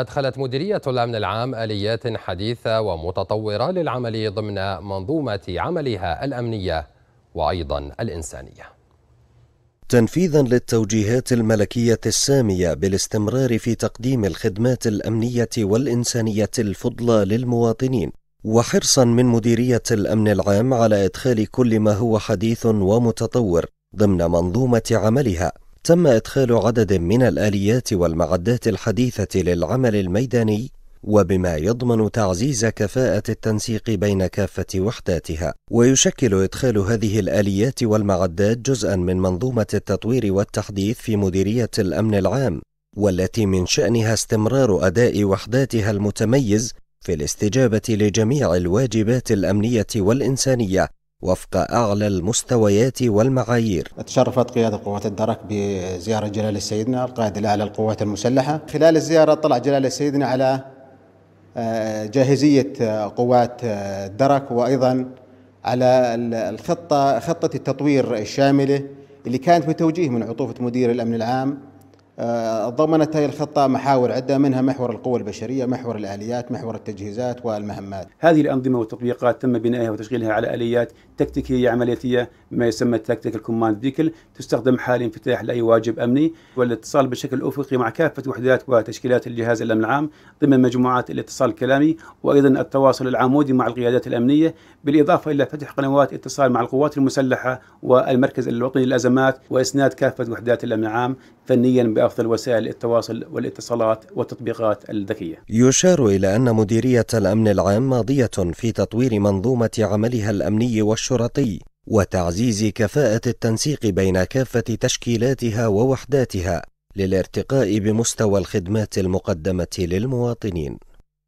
أدخلت مديرية الأمن العام آليات حديثة ومتطورة للعمل ضمن منظومة عملها الأمنية وأيضا الإنسانية تنفيذا للتوجيهات الملكيه الساميه بالاستمرار في تقديم الخدمات الامنيه والانسانيه الفضلى للمواطنين وحرصا من مديريه الامن العام على ادخال كل ما هو حديث ومتطور ضمن منظومه عملها تم إدخال عدد من الآليات والمعدات الحديثة للعمل الميداني وبما يضمن تعزيز كفاءة التنسيق بين كافة وحداتها، ويشكل إدخال هذه الآليات والمعدات جزءًا من منظومة التطوير والتحديث في مديرية الأمن العام، والتي من شأنها استمرار أداء وحداتها المتميز في الاستجابة لجميع الواجبات الأمنية والإنسانية وفق أعلى المستويات والمعايير تشرفت قيادة قوات الدرك بزيارة جلالة سيدنا القائد الأعلى للقوات المسلحة خلال الزيارة طلع جلالة سيدنا على آه، جاهزية آه، قوات الدرك آه، وأيضا على الخطة خطة التطوير الشاملة اللي كانت بتوجيه من عطوفة مدير الأمن العام آه، ضمنت هذه الخطة محاور عدة منها محور القوى البشرية محور الآليات محور التجهيزات والمهمات هذه الأنظمة والتطبيقات تم بنائها وتشغيلها على آليات تكتيكية عملياتية ما يسمى التكتيكال الكوماند بيكل تستخدم حال انفتاح لأي واجب أمني والاتصال بشكل أفقي مع كافة وحدات وتشكيلات الجهاز الأمن العام ضمن مجموعات الاتصال الكلامي وأيضا التواصل العمودي مع القيادات الأمنية بالإضافة إلى فتح قنوات اتصال مع القوات المسلحة والمركز الوطني للأزمات وإسناد كافة وحدات الأمن العام فنيا أفضل وسائل التواصل والاتصالات والتطبيقات الذكية يشار إلى أن مديرية الأمن العام ماضية في تطوير منظومة عملها الأمني والشرطي وتعزيز كفاءة التنسيق بين كافة تشكيلاتها ووحداتها للارتقاء بمستوى الخدمات المقدمة للمواطنين